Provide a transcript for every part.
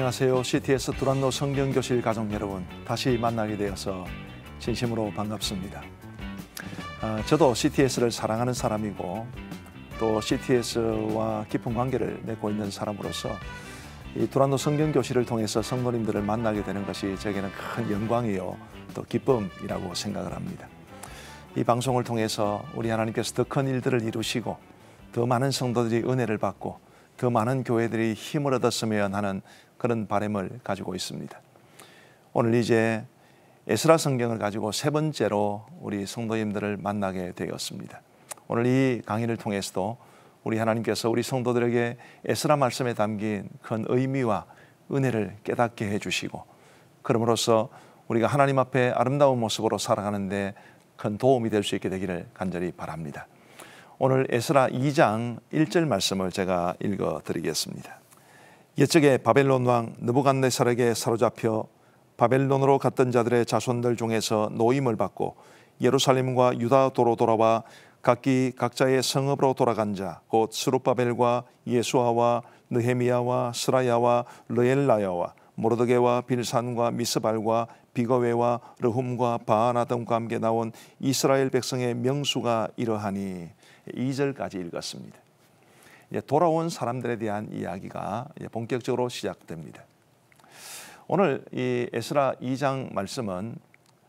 안녕하세요. CTS 두란노 성경교실 가족 여러분 다시 만나게 되어서 진심으로 반갑습니다. 아, 저도 CTS를 사랑하는 사람이고 또 CTS와 깊은 관계를 맺고 있는 사람으로서 이 두란노 성경교실을 통해서 성도님들을 만나게 되는 것이 제게는 큰 영광이요 또 기쁨이라고 생각을 합니다. 이 방송을 통해서 우리 하나님께서 더 큰 일들을 이루시고 더 많은 성도들이 은혜를 받고 더 많은 교회들이 힘을 얻었으면 하는 그런 바램을 가지고 있습니다. 오늘 이제 에스라 성경을 가지고 세 번째로 우리 성도님들을 만나게 되었습니다. 오늘 이 강의를 통해서도 우리 하나님께서 우리 성도들에게 에스라 말씀에 담긴 큰 의미와 은혜를 깨닫게 해주시고 그러므로써 우리가 하나님 앞에 아름다운 모습으로 살아가는데 큰 도움이 될 수 있게 되기를 간절히 바랍니다. 오늘 에스라 2장 1절 말씀을 제가 읽어 드리겠습니다. 옛적에 바벨론 왕 느부갓네살에게 사로잡혀 바벨론으로 갔던 자들의 자손들 중에서 노임을 받고 예루살렘과 유다 도로 돌아와 각기 각자의 성읍으로 돌아간 자 곧 스룹바벨과 예수아와 느헤미야와 스라야와 르엘라야와 모르드게와 빌산과 미스발과 비거웨와 르훔과 바하나 등과 함께 나온 이스라엘 백성의 명수가 이러하니 2절까지 읽었습니다. 돌아온 사람들에 대한 이야기가 본격적으로 시작됩니다. 오늘 이 에스라 2장 말씀은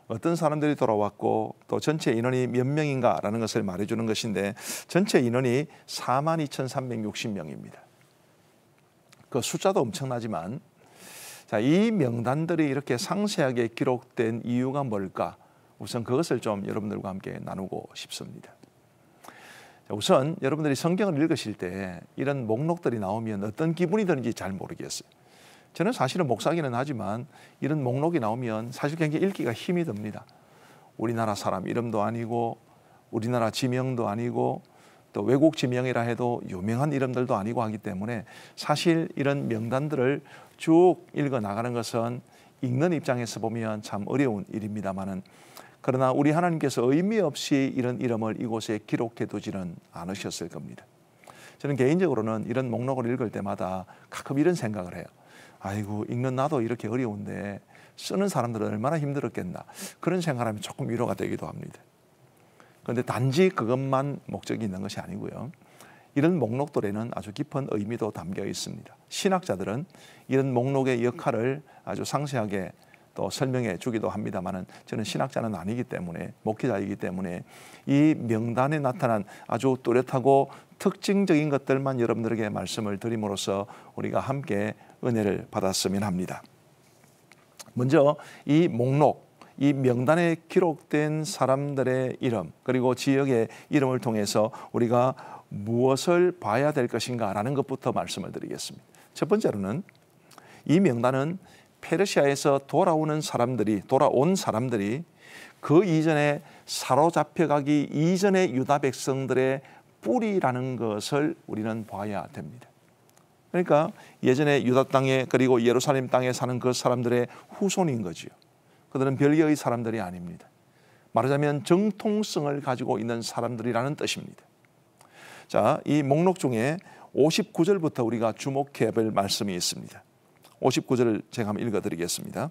어떤 사람들이 돌아왔고 또 전체 인원이 몇 명인가라는 것을 말해주는 것인데 전체 인원이 42,360명입니다. 그 숫자도 엄청나지만 자, 이 명단들이 이렇게 상세하게 기록된 이유가 뭘까? 우선 그것을 좀 여러분들과 함께 나누고 싶습니다. 우선 여러분들이 성경을 읽으실 때 이런 목록들이 나오면 어떤 기분이 드는지 잘 모르겠어요. 저는 사실은 목사기는 하지만 이런 목록이 나오면 사실 굉장히 읽기가 힘이 듭니다. 우리나라 사람 이름도 아니고 우리나라 지명도 아니고 또 외국 지명이라 해도 유명한 이름들도 아니고 하기 때문에 사실 이런 명단들을 쭉 읽어 나가는 것은 읽는 입장에서 보면 참 어려운 일입니다만은 그러나 우리 하나님께서 의미 없이 이런 이름을 이곳에 기록해 두지는 않으셨을 겁니다. 저는 개인적으로는 이런 목록을 읽을 때마다 가끔 이런 생각을 해요. 아이고, 읽는 나도 이렇게 어려운데 쓰는 사람들은 얼마나 힘들었겠나. 그런 생각하면 조금 위로가 되기도 합니다. 그런데 단지 그것만 목적이 있는 것이 아니고요. 이런 목록들에는 아주 깊은 의미도 담겨 있습니다. 신학자들은 이런 목록의 역할을 아주 상세하게 또 설명해 주기도 합니다만은 저는 신학자는 아니기 때문에 목회자이기 때문에 이 명단에 나타난 아주 또렷하고 특징적인 것들만 여러분들에게 말씀을 드림으로써 우리가 함께 은혜를 받았으면 합니다. 먼저 이 목록 이 명단에 기록된 사람들의 이름 그리고 지역의 이름을 통해서 우리가 무엇을 봐야 될 것인가라는 것부터 말씀을 드리겠습니다. 첫 번째로는 이 명단은 페르시아에서 돌아오는 사람들이 돌아온 사람들이 그 이전에 사로잡혀가기 이전의 유다 백성들의 뿌리라는 것을 우리는 봐야 됩니다. 그러니까 예전에 유다 땅에 그리고 예루살렘 땅에 사는 그 사람들의 후손인 거지요. 그들은 별개의 사람들이 아닙니다. 말하자면 정통성을 가지고 있는 사람들이라는 뜻입니다. 자, 이 목록 중에 59절부터 우리가 주목해 볼 말씀이 있습니다. 59절을 제가 한번 읽어드리겠습니다.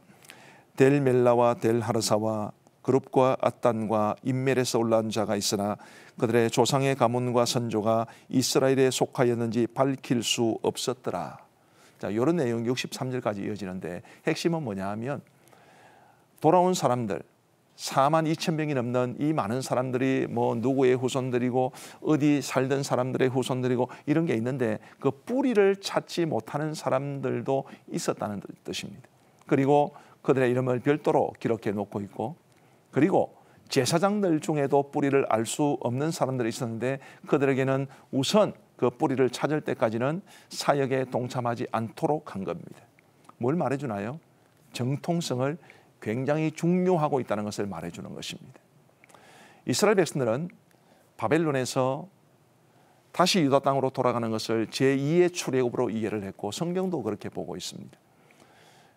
델 멜라와 델 하르사와 그룹과 아단과 인멜에서 올라온 자가 있으나 그들의 조상의 가문과 선조가 이스라엘에 속하였는지 밝힐 수 없었더라. 자, 이런 내용 63절까지 이어지는데 핵심은 뭐냐 하면 돌아온 사람들, 4만 2천 명이 넘는 이 많은 사람들이 뭐 누구의 후손들이고 어디 살던 사람들의 후손들이고 이런 게 있는데 그 뿌리를 찾지 못하는 사람들도 있었다는 뜻입니다. 그리고 그들의 이름을 별도로 기록해 놓고 있고 그리고 제사장들 중에도 뿌리를 알 수 없는 사람들이 있었는데 그들에게는 우선 그 뿌리를 찾을 때까지는 사역에 동참하지 않도록 한 겁니다. 뭘 말해주나요? 정통성을 굉장히 중요하고 있다는 것을 말해주는 것입니다. 이스라엘 백성들은 바벨론에서 다시 유다 땅으로 돌아가는 것을 제2의 출애굽으로 이해를 했고 성경도 그렇게 보고 있습니다.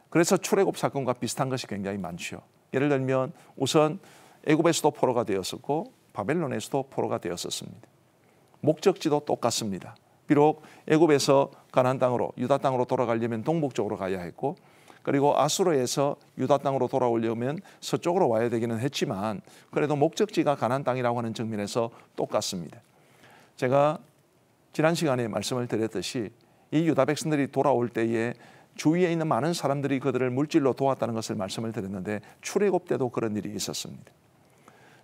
그래서 출애굽 사건과 비슷한 것이 굉장히 많죠. 예를 들면 우선 애굽에서도 포로가 되었었고 바벨론에서도 포로가 되었었습니다. 목적지도 똑같습니다. 비록 애굽에서 가나안 땅으로 유다 땅으로 돌아가려면 동북쪽으로 가야 했고 그리고 아수르에서 유다 땅으로 돌아오려면 서쪽으로 와야 되기는 했지만 그래도 목적지가 가난 땅이라고 하는 측면에서 똑같습니다. 제가 지난 시간에 말씀을 드렸듯이 이 유다 백성들이 돌아올 때에 주위에 있는 많은 사람들이 그들을 물질로 도왔다는 것을 말씀을 드렸는데 출애굽 때도 그런 일이 있었습니다.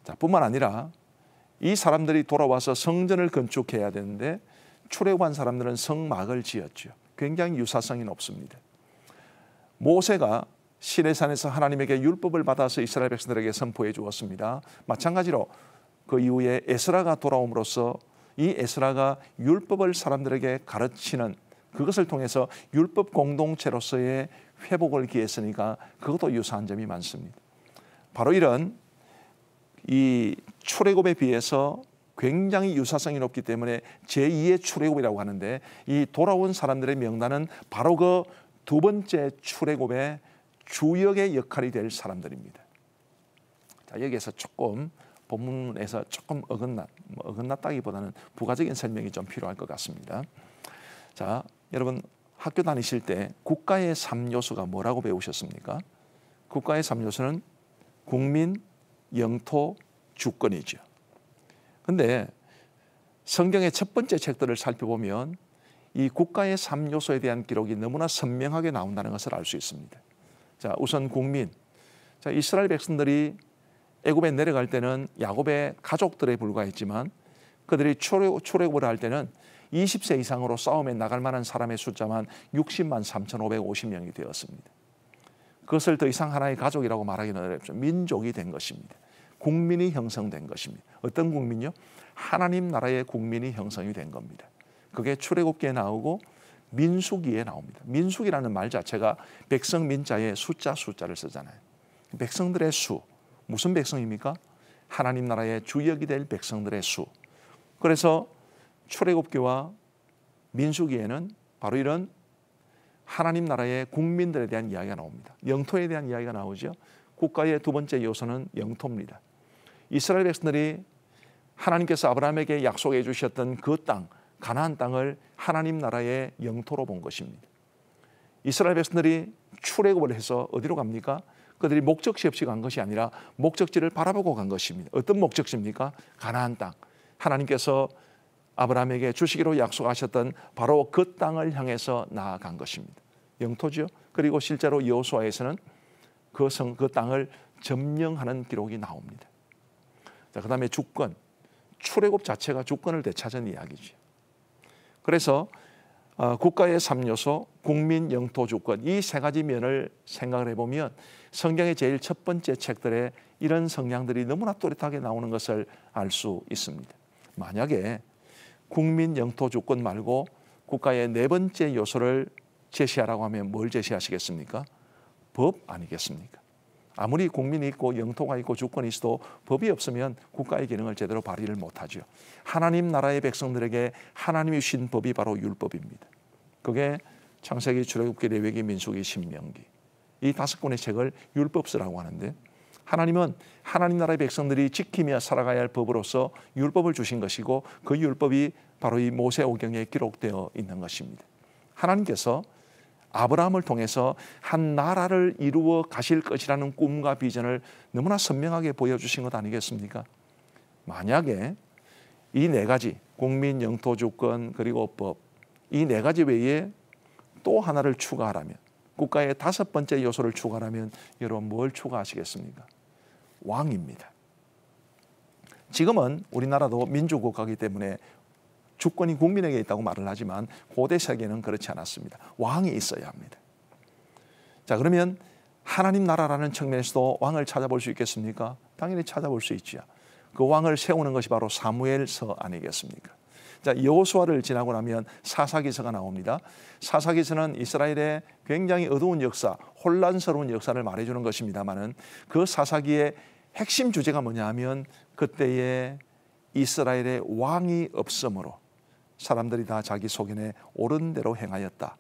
자, 뿐만 아니라 이 사람들이 돌아와서 성전을 건축해야 되는데 출애굽한 사람들은 성막을 지었죠. 굉장히 유사성이 높습니다. 모세가 시내산에서 하나님에게 율법을 받아서 이스라엘 백성들에게 선포해 주었습니다. 마찬가지로 그 이후에 에스라가 돌아옴으로써 이 에스라가 율법을 사람들에게 가르치는 그것을 통해서 율법 공동체로서의 회복을 기했으니까 그것도 유사한 점이 많습니다. 바로 이런 이 출애굽에 비해서 굉장히 유사성이 높기 때문에 제2의 출애굽이라고 하는데 이 돌아온 사람들의 명단은 바로 그두 번째 출애굽의 주역의 역할이 될 사람들입니다. 자, 여기에서 조금 본문에서 조금 어긋났, 뭐 어긋났다기보다는 부가적인 설명이 좀 필요할 것 같습니다. 자, 여러분 학교 다니실 때 국가의 3요소가 뭐라고 배우셨습니까? 국가의 3요소는 국민, 영토, 주권이죠. 근데 성경의 첫 번째 책들을 살펴보면 이 국가의 3요소에 대한 기록이 너무나 선명하게 나온다는 것을 알 수 있습니다. 자, 우선 국민. 자, 이스라엘 백성들이 애굽에 내려갈 때는 야곱의 가족들에 불과했지만 그들이 출애굽을 할 때는 20세 이상으로 싸움에 나갈 만한 사람의 숫자만 60만 3,550명이 되었습니다. 그것을 더 이상 하나의 가족이라고 말하기는 어렵죠. 민족이 된 것입니다. 국민이 형성된 것입니다. 어떤 국민요? 하나님 나라의 국민이 형성이 된 겁니다. 그게 출애굽기에 나오고 민수기에 나옵니다. 민수기라는 말 자체가 백성 민자의 숫자 숫자를 쓰잖아요. 백성들의 수 무슨 백성입니까? 하나님 나라의 주역이 될 백성들의 수. 그래서 출애굽기와 민수기에는 바로 이런 하나님 나라의 국민들에 대한 이야기가 나옵니다. 영토에 대한 이야기가 나오죠. 국가의 두 번째 요소는 영토입니다. 이스라엘 백성들이 하나님께서 아브라함에게 약속해 주셨던 그 땅, 가나안 땅을 하나님 나라의 영토로 본 것입니다. 이스라엘 백성들이 출애굽을 해서 어디로 갑니까? 그들이 목적지 없이 간 것이 아니라 목적지를 바라보고 간 것입니다. 어떤 목적지입니까? 가나안 땅. 하나님께서 아브라함에게 주시기로 약속하셨던 바로 그 땅을 향해서 나아간 것입니다. 영토죠. 그리고 실제로 여호수아에서는 그그 그 땅을 점령하는 기록이 나옵니다. 자, 그다음에 주권. 출애굽 자체가 주권을 되찾은 이야기죠. 그래서 어, 국가의 3요소, 국민, 영토, 주권 이 세 가지 면을 생각을 해보면 성경의 제일 첫 번째 책들에 이런 성향들이 너무나 또렷하게 나오는 것을 알 수 있습니다. 만약에 국민, 영토, 주권 말고 국가의 네 번째 요소를 제시하라고 하면 뭘 제시하시겠습니까? 법 아니겠습니까? 아무리 국민이 있고 영토가 있고 주권이 있어도 법이 없으면 국가의 기능을 제대로 발휘를 못하죠. 하나님 나라의 백성들에게 하나님이 주신 법이 바로 율법입니다. 그게 창세기, 출애굽기, 레위기, 민수기, 신명기 이 다섯 권의 책을 율법서라고 하는데 하나님은 하나님 나라의 백성들이 지키며 살아가야 할 법으로서 율법을 주신 것이고 그 율법이 바로 이 모세오경에 기록되어 있는 것입니다. 하나님께서 아브라함을 통해서 한 나라를 이루어 가실 것이라는 꿈과 비전을 너무나 선명하게 보여주신 것 아니겠습니까? 만약에 이 네 가지 국민 영토 주권 그리고 법 이 네 가지 외에 또 하나를 추가하라면 국가의 다섯 번째 요소를 추가하라면 여러분 뭘 추가하시겠습니까? 왕입니다. 지금은 우리나라도 민주국가이기 때문에 주권이 국민에게 있다고 말을 하지만 고대 세계는 그렇지 않았습니다. 왕이 있어야 합니다. 자, 그러면 하나님 나라라는 측면에서도 왕을 찾아볼 수 있겠습니까? 당연히 찾아볼 수 있지요. 그 왕을 세우는 것이 바로 사무엘서 아니겠습니까? 자, 여호수아를 지나고 나면 사사기서가 나옵니다. 사사기서는 이스라엘의 굉장히 어두운 역사, 혼란스러운 역사를 말해주는 것입니다만은 그 사사기의 핵심 주제가 뭐냐 하면 그때의 이스라엘의 왕이 없으므로 사람들이 다 자기 속견에 옳은 대로 행하였다.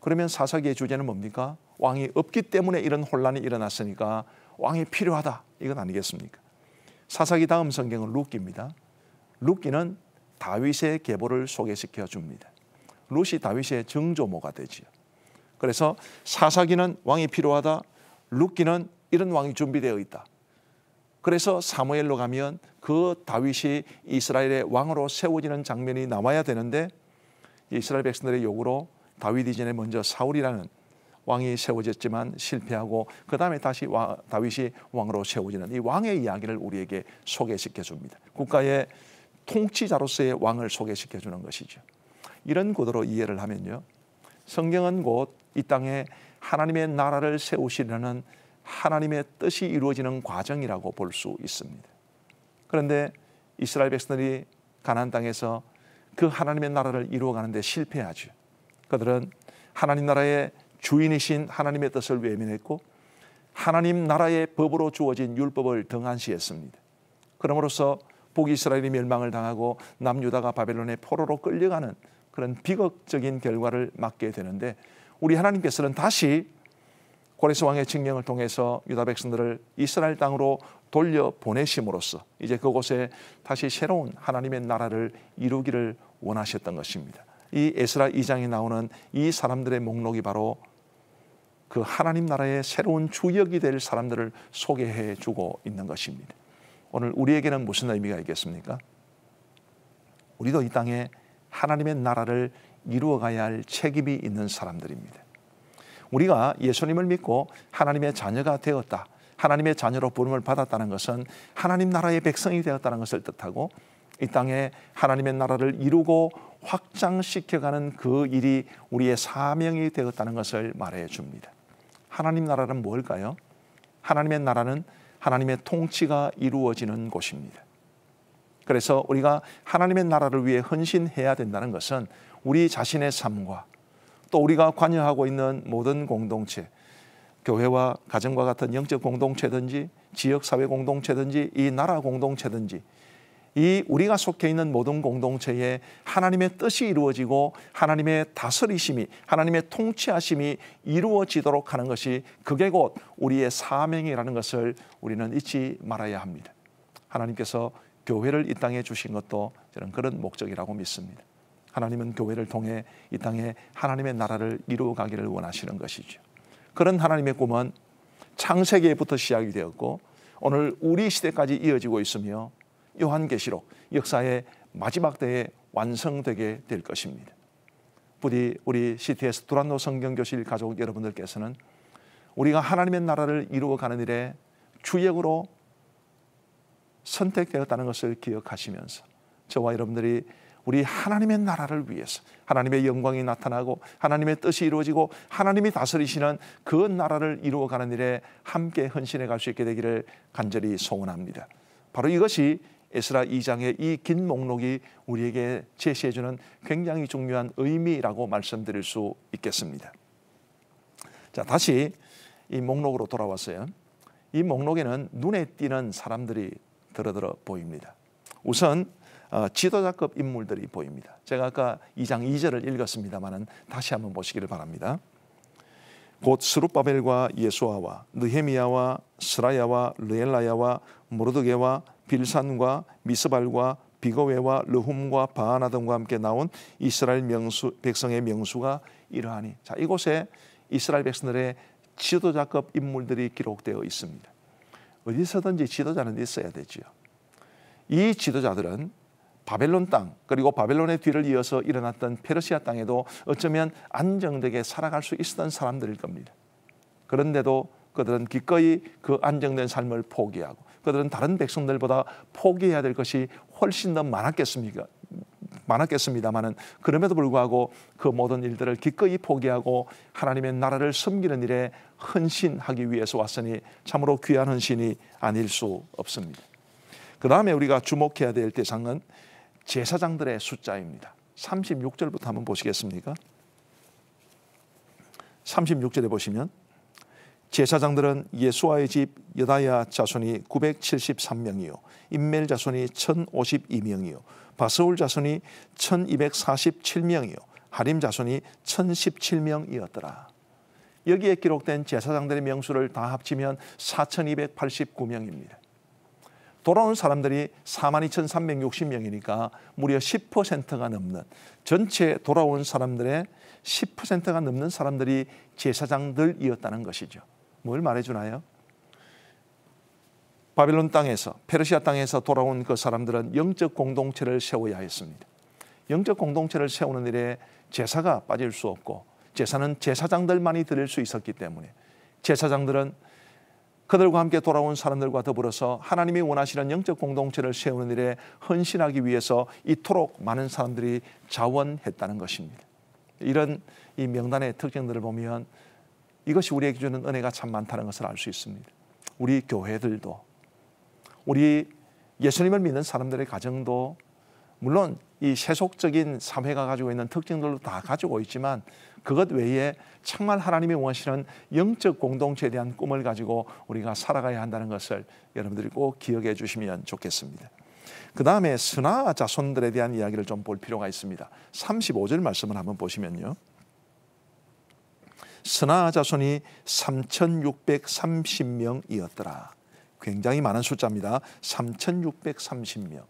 그러면 사사기의 주제는 뭡니까? 왕이 없기 때문에 이런 혼란이 일어났으니까 왕이 필요하다. 이건 아니겠습니까? 사사기 다음 성경은 룻기입니다. 룻기는 다윗의 계보를 소개시켜 줍니다. 룻이 다윗의 증조모가 되지요. 그래서 사사기는 왕이 필요하다. 룻기는 이런 왕이 준비되어 있다. 그래서 사무엘로 가면 그 다윗이 이스라엘의 왕으로 세워지는 장면이 나와야 되는데 이스라엘 백성들의 요구로 다윗 이전에 먼저 사울이라는 왕이 세워졌지만 실패하고 그 다음에 다시 와, 다윗이 왕으로 세워지는 이 왕의 이야기를 우리에게 소개시켜 줍니다. 국가의 통치자로서의 왕을 소개시켜 주는 것이죠. 이런 구도로 이해를 하면요. 성경은 곧 이 땅에 하나님의 나라를 세우시려는 하나님의 뜻이 이루어지는 과정이라고 볼 수 있습니다. 그런데 이스라엘 백성들이 가나안 땅에서 그 하나님의 나라를 이루어가는데 실패하죠. 그들은 하나님 나라의 주인이신 하나님의 뜻을 외면했고 하나님 나라의 법으로 주어진 율법을 등한시했습니다. 그러므로써 북이스라엘이 멸망을 당하고 남유다가 바벨론의 포로로 끌려가는 그런 비극적인 결과를 맞게 되는데 우리 하나님께서는 다시 고레스 왕의 징령을 통해서 유다 백성들을 이스라엘 땅으로 돌려 보내심으로써 이제 그곳에 다시 새로운 하나님의 나라를 이루기를 원하셨던 것입니다. 이 에스라 2장에 나오는 이 사람들의 목록이 바로 그 하나님 나라의 새로운 주역이 될 사람들을 소개해 주고 있는 것입니다. 오늘 우리에게는 무슨 의미가 있겠습니까? 우리도 이 땅에 하나님의 나라를 이루어가야 할 책임이 있는 사람들입니다. 우리가 예수님을 믿고 하나님의 자녀가 되었다. 하나님의 자녀로 부름을 받았다는 것은 하나님 나라의 백성이 되었다는 것을 뜻하고 이 땅에 하나님의 나라를 이루고 확장시켜가는 그 일이 우리의 사명이 되었다는 것을 말해 줍니다. 하나님 나라는 뭘까요? 하나님의 나라는 하나님의 통치가 이루어지는 곳입니다. 그래서 우리가 하나님의 나라를 위해 헌신해야 된다는 것은 우리 자신의 삶과 또 우리가 관여하고 있는 모든 공동체, 교회와 가정과 같은 영적 공동체든지 지역 사회 공동체든지 이 나라 공동체든지 이 우리가 속해 있는 모든 공동체에 하나님의 뜻이 이루어지고 하나님의 다스리심이 하나님의 통치하심이 이루어지도록 하는 것이 그게 곧 우리의 사명이라는 것을 우리는 잊지 말아야 합니다. 하나님께서 교회를 이 땅에 주신 것도 저는 그런 목적이라고 믿습니다. 하나님은 교회를 통해 이 땅에 하나님의 나라를 이루어가기를 원하시는 것이죠. 그런 하나님의 꿈은 창세기부터 시작이 되었고 오늘 우리 시대까지 이어지고 있으며 요한계시록 역사의 마지막 때에 완성되게 될 것입니다. 부디 우리 CTS 두란노 성경교실 가족 여러분들께서는 우리가 하나님의 나라를 이루어가는 일에 주역으로 선택되었다는 것을 기억하시면서 저와 여러분들이 우리 하나님의 나라를 위해서 하나님의 영광이 나타나고 하나님의 뜻이 이루어지고 하나님이 다스리시는 그 나라를 이루어가는 일에 함께 헌신해 갈 수 있게 되기를 간절히 소원합니다. 바로 이것이 에스라 2장의 이 긴 목록이 우리에게 제시해주는 굉장히 중요한 의미라고 말씀드릴 수 있겠습니다. 자, 다시 이 목록으로 돌아왔어요. 이 목록에는 눈에 띄는 사람들이 들어들어 보입니다. 우선 어, 지도자급 인물들이 보입니다. 제가 아까 2장 2절을 읽었습니다마는 다시 한번 보시기를 바랍니다. 곧 스룹바벨과 예수아와 느헤미야와 스라야와 르엘라야와 모르드게와 빌산과 미스발과 비거웨와 르훔과 바하나 등과 함께 나온 이스라엘 명수 백성의 명수가 이러하니 자 이곳에 이스라엘 백성들의 지도자급 인물들이 기록되어 있습니다. 어디서든지 지도자는 있어야 되지요. 이 지도자들은 바벨론 땅 그리고 바벨론의 뒤를 이어서 일어났던 페르시아 땅에도 어쩌면 안정되게 살아갈 수 있었던 사람들일 겁니다. 그런데도 그들은 기꺼이 그 안정된 삶을 포기하고 그들은 다른 백성들보다 포기해야 될 것이 훨씬 더 많았겠습니까? 많았겠습니다만은 그럼에도 불구하고 그 모든 일들을 기꺼이 포기하고 하나님의 나라를 섬기는 일에 헌신하기 위해서 왔으니 참으로 귀한 헌신이 아닐 수 없습니다. 그 다음에 우리가 주목해야 될 대상은 제사장들의 숫자입니다. 36절부터 한번 보시겠습니까? 36절에 보시면 제사장들은 예수아의 집 여다야 자손이 973명이요 인멜 자손이 1052명이요 바스울 자손이 1247명이요 하림 자손이 1017명이었더라. 여기에 기록된 제사장들의 명수를 다 합치면 4289명입니다. 돌아온 사람들이 42,360명이니까 무려 10%가 넘는 전체 돌아온 사람들의 10%가 넘는 사람들이 제사장들이었다는 것이죠. 뭘 말해주나요? 바빌론 땅에서 페르시아 땅에서 돌아온 그 사람들은 영적 공동체를 세워야 했습니다. 영적 공동체를 세우는 일에 제사가 빠질 수 없고 제사는 제사장들만이 드릴 수 있었기 때문에 제사장들은 그들과 함께 돌아온 사람들과 더불어서 하나님이 원하시는 영적 공동체를 세우는 일에 헌신하기 위해서 이토록 많은 사람들이 자원했다는 것입니다. 이런 이 명단의 특징들을 보면 이것이 우리에게 주는 은혜가 참 많다는 것을 알 수 있습니다. 우리 교회들도 우리 예수님을 믿는 사람들의 가정도 물론 이 세속적인 사회가 가지고 있는 특징들도 다 가지고 있지만 그것 외에 정말 하나님이 원하시는 영적 공동체에 대한 꿈을 가지고 우리가 살아가야 한다는 것을 여러분들이 꼭 기억해 주시면 좋겠습니다. 그 다음에 스나 자손들에 대한 이야기를 좀 볼 필요가 있습니다. 35절 말씀을 한번 보시면요. 스나 자손이 3,630명이었더라. 굉장히 많은 숫자입니다. 3,630명.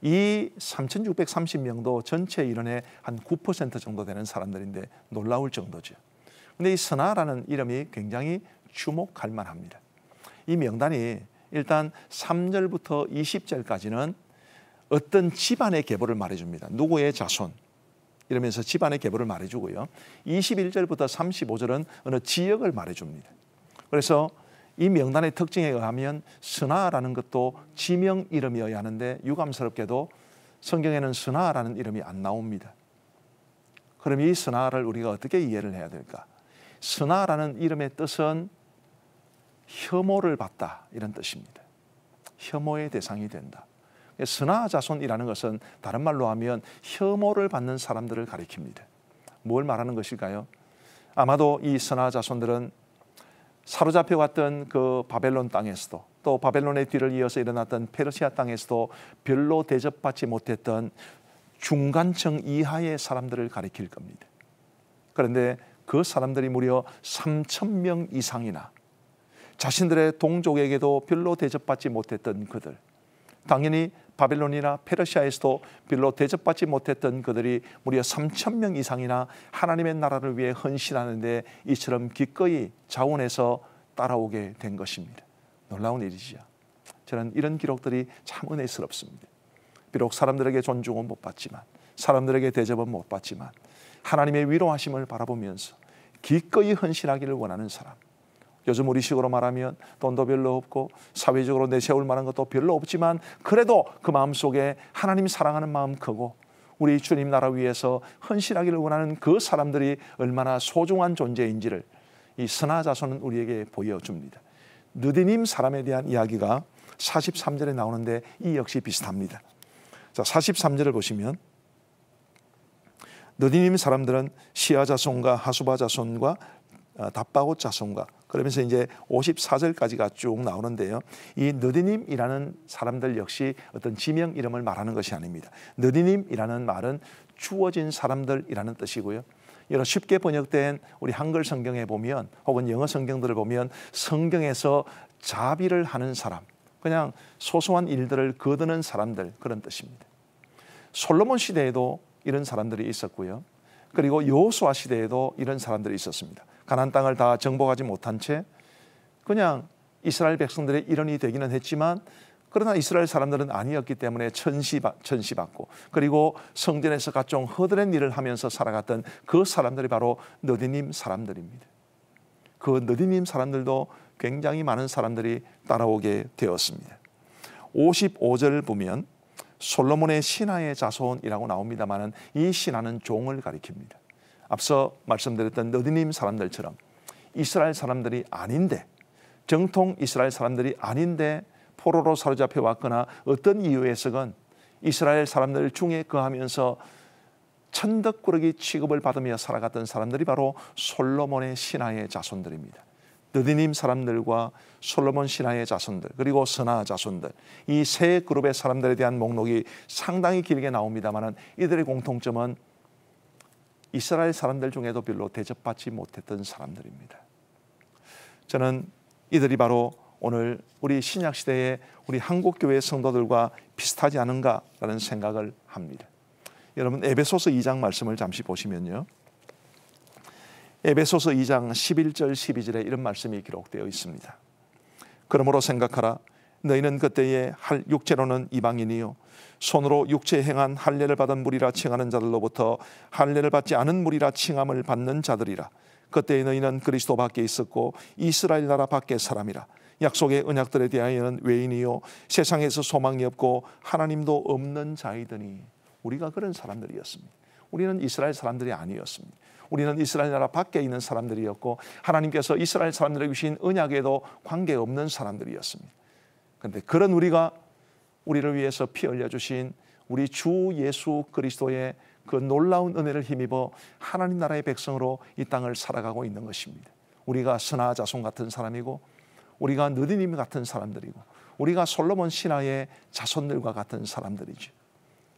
이 3,630명도 전체 인원의 한 9% 정도 되는 사람들인데 놀라울 정도죠. 근데 이 선아라는 이름이 굉장히 주목할 만합니다. 이 명단이 일단 3절부터 20절까지는 어떤 집안의 계보를 말해줍니다. 누구의 자손 이러면서 집안의 계보를 말해주고요. 21절부터 35절은 어느 지역을 말해줍니다. 그래서 이 명단의 특징에 의하면 스나라는 것도 지명 이름이어야 하는데 유감스럽게도 성경에는 스나라는 이름이 안 나옵니다. 그럼 이 스나를 우리가 어떻게 이해를 해야 될까? 스나라는 이름의 뜻은 혐오를 받다 이런 뜻입니다. 혐오의 대상이 된다. 스나 자손이라는 것은 다른 말로 하면 혐오를 받는 사람들을 가리킵니다. 뭘 말하는 것일까요? 아마도 이 스나 자손들은 사로잡혀 왔던 그 바벨론 땅에서도 또 바벨론의 뒤를 이어서 일어났던 페르시아 땅에서도 별로 대접받지 못했던 중간층 이하의 사람들을 가리킬 겁니다. 그런데 그 사람들이 무려 3천 명 이상이나 자신들의 동족에게도 별로 대접받지 못했던 그들 당연히 바벨론이나 페르시아에서도 별로 대접받지 못했던 그들이 무려 3천 명 이상이나 하나님의 나라를 위해 헌신하는데 이처럼 기꺼이 자원해서 따라오게 된 것입니다. 놀라운 일이지요. 저는 이런 기록들이 참 은혜스럽습니다. 비록 사람들에게 존중은 못 받지만 사람들에게 대접은 못 받지만 하나님의 위로하심을 바라보면서 기꺼이 헌신하기를 원하는 사람 요즘 우리식으로 말하면 돈도 별로 없고 사회적으로 내세울 만한 것도 별로 없지만 그래도 그 마음속에 하나님 사랑하는 마음 크고 우리 주님 나라 위에서 헌신하기를 원하는 그 사람들이 얼마나 소중한 존재인지를 이 선하자손은 우리에게 보여줍니다. 느디님 사람에 대한 이야기가 43절에 나오는데 이 역시 비슷합니다. 자, 43절을 보시면 느디님 사람들은 시아자손과 하수바자손과 어, 답바옷 자손과 그러면서 이제 54절까지가 쭉 나오는데요. 이 느디님이라는 사람들 역시 어떤 지명 이름을 말하는 것이 아닙니다. 느디님이라는 말은 주어진 사람들이라는 뜻이고요. 여러 쉽게 번역된 우리 한글 성경에 보면 혹은 영어 성경들을 보면 성경에서 자비를 하는 사람, 그냥 소소한 일들을 거드는 사람들 그런 뜻입니다. 솔로몬 시대에도 이런 사람들이 있었고요. 그리고 요호수아 시대에도 이런 사람들이 있었습니다. 가난 땅을 다 정복하지 못한 채 그냥 이스라엘 백성들의 일원이 되기는 했지만 그러나 이스라엘 사람들은 아니었기 때문에 천시, 천시받고 그리고 성전에서 각종 허드렛 일을 하면서 살아갔던 그 사람들이 바로 느디님 사람들입니다. 그느디님 사람들도 굉장히 많은 사람들이 따라오게 되었습니다. 55절 을 보면 솔로몬의 신하의 자손이라고 나옵니다만은 이 신하는 종을 가리킵니다. 앞서 말씀드렸던 느디님 사람들처럼 이스라엘 사람들이 아닌데 정통 이스라엘 사람들이 아닌데 포로로 사로잡혀 왔거나 어떤 이유에서건 이스라엘 사람들 중에 거하면서 천덕꾸러기 취급을 받으며 살아갔던 사람들이 바로 솔로몬의 신하의 자손들입니다. 느디님 사람들과 솔로몬 신하의 자손들 그리고 선하 자손들 이 세 그룹의 사람들에 대한 목록이 상당히 길게 나옵니다만은 이들의 공통점은 이스라엘 사람들 중에도 별로 대접받지 못했던 사람들입니다. 저는 이들이 바로 오늘 우리 신약 시대의 우리 한국 교회 성도들과 비슷하지 않은가라는 생각을 합니다. 여러분 에베소서 2장 말씀을 잠시 보시면요. 에베소서 2장 11절 12절에 이런 말씀이 기록되어 있습니다. 그러므로 생각하라 너희는 그때에 할 육체로는 이방인이요 손으로 육체 행한 할례를 받은 무리라 칭하는 자들로부터 할례를 받지 않은 무리라 칭함을 받는 자들이라 그때의 너희는 그리스도 밖에 있었고 이스라엘 나라 밖에 사람이라 약속의 은약들에 대하여는 외인이요 세상에서 소망이 없고 하나님도 없는 자이더니 우리가 그런 사람들이었습니다. 우리는 이스라엘 사람들이 아니었습니다. 우리는 이스라엘 나라 밖에 있는 사람들이었고 하나님께서 이스라엘 사람들에게 주신 은약에도 관계없는 사람들이었습니다. 그런데 그런 우리가 우리를 위해서 피 흘려주신 우리 주 예수 그리스도의 그 놀라운 은혜를 힘입어 하나님 나라의 백성으로 이 땅을 살아가고 있는 것입니다. 우리가 스나 자손 같은 사람이고 우리가 느디님 같은 사람들이고 우리가 솔로몬 신하의 자손들과 같은 사람들이죠.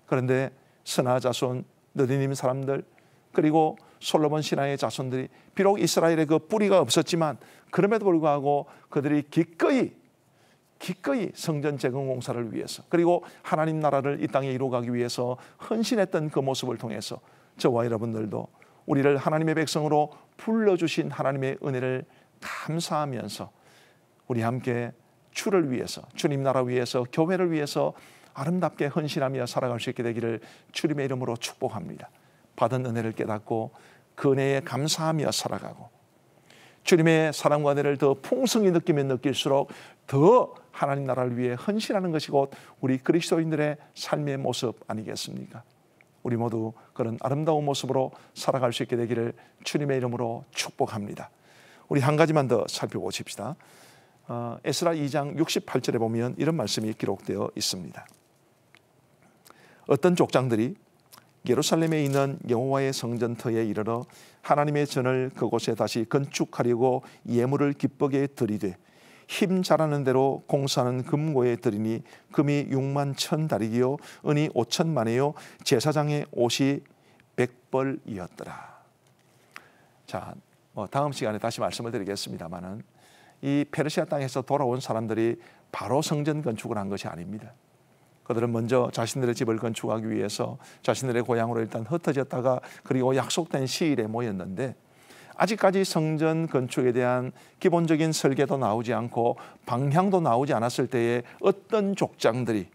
그런데 스나 자손, 느디님 사람들 그리고 솔로몬 신하의 자손들이 비록 이스라엘의 그 뿌리가 없었지만 그럼에도 불구하고 그들이 기꺼이 기꺼이 성전 재건 공사를 위해서 그리고 하나님 나라를 이 땅에 이루어가기 위해서 헌신했던 그 모습을 통해서 저와 여러분들도 우리를 하나님의 백성으로 불러주신 하나님의 은혜를 감사하면서 우리 함께 주를 위해서 주님 나라 위해서 교회를 위해서 아름답게 헌신하며 살아갈 수 있게 되기를 주님의 이름으로 축복합니다. 받은 은혜를 깨닫고 그 은혜에 감사하며 살아가고 주님의 사랑과 은혜를 더 풍성히 느끼면 느낄수록 더 하나님 나라를 위해 헌신하는 것이 곧 우리 그리스도인들의 삶의 모습 아니겠습니까? 우리 모두 그런 아름다운 모습으로 살아갈 수 있게 되기를 주님의 이름으로 축복합니다. 우리 한 가지만 더 살펴보십시다. 어, 에스라 2장 68절에 보면 이런 말씀이 기록되어 있습니다. 어떤 족장들이 예루살렘에 있는 여호와의 성전터에 이르러 하나님의 전을 그곳에 다시 건축하려고 예물을 기쁘게 드리되 힘 자라는 대로 공사하는 금고에 드리니 금이 6만 천달이기요 은이 5천만이요 제사장의 옷이 1 0 0벌이었더라 자, 뭐 다음 시간에 다시 말씀을 드리겠습니다만은 이 페르시아 땅에서 돌아온 사람들이 바로 성전 건축을 한 것이 아닙니다. 그들은 먼저 자신들의 집을 건축하기 위해서 자신들의 고향으로 일단 흩어졌다가 그리고 약속된 시일에 모였는데 아직까지 성전 건축에 대한 기본적인 설계도 나오지 않고 방향도 나오지 않았을 때에 어떤 족장들이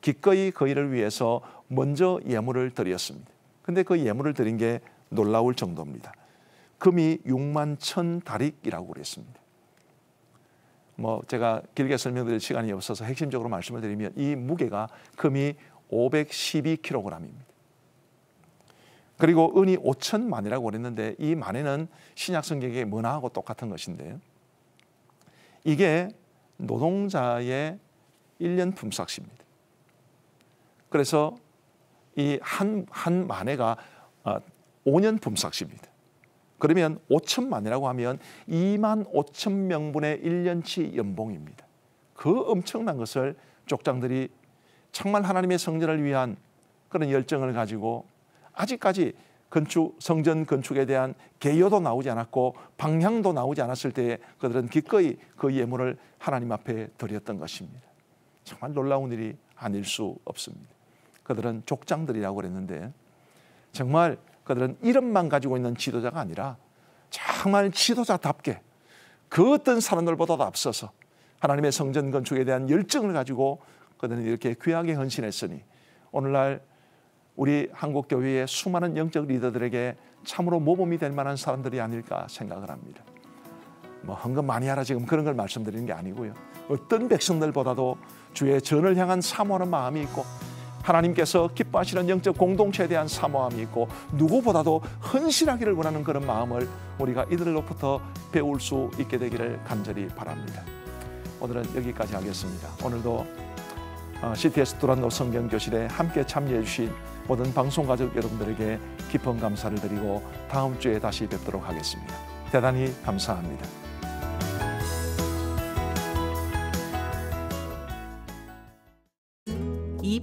기꺼이 그 일을 위해서 먼저 예물을 드렸습니다. 근데 그 예물을 드린 게 놀라울 정도입니다. 금이 6만 천 다릭이라고 그랬습니다. 뭐 제가 길게 설명드릴 시간이 없어서 핵심적으로 말씀을 드리면 이 무게가 금이 512kg입니다. 그리고 은이 5천만이라고 그랬는데 이 만에는 신약 성경의 문화하고 똑같은 것인데 이게 노동자의 1년 품삯입니다. 그래서 이 한 한 만에가 5년 어, 품삯입니다. 그러면 5천만이라고 하면 2만 5천 명분의 1년치 연봉입니다. 그 엄청난 것을 족장들이 정말 하나님의 성전을 위한 그런 열정을 가지고 아직까지 건축 성전 건축에 대한 개요도 나오지 않았고 방향도 나오지 않았을 때에 그들은 기꺼이 그 예물을 하나님 앞에 드렸던 것입니다. 정말 놀라운 일이 아닐 수 없습니다. 그들은 족장들이라고 그랬는데 정말 그들은 이름만 가지고 있는 지도자가 아니라 정말 지도자답게 그 어떤 사람들보다도 앞서서 하나님의 성전 건축에 대한 열정을 가지고 그들은 이렇게 귀하게 헌신했으니 오늘날 우리 한국 교회의 수많은 영적 리더들에게 참으로 모범이 될 만한 사람들이 아닐까 생각을 합니다. 뭐 헌금 많이 하라 지금 그런 걸 말씀드리는 게 아니고요. 어떤 백성들보다도 주의 전을 향한 사모하는 마음이 있고 하나님께서 기뻐하시는 영적 공동체에 대한 사모함이 있고 누구보다도 헌신하기를 원하는 그런 마음을 우리가 이들로부터 배울 수 있게 되기를 간절히 바랍니다. 오늘은 여기까지 하겠습니다. 오늘도 어, CTS 도란노 성경교실에 함께 참여해 주신 모든 방송 가족 여러분들에게 깊은 감사를 드리고 다음 주에 다시 뵙도록 하겠습니다. 대단히 감사합니다.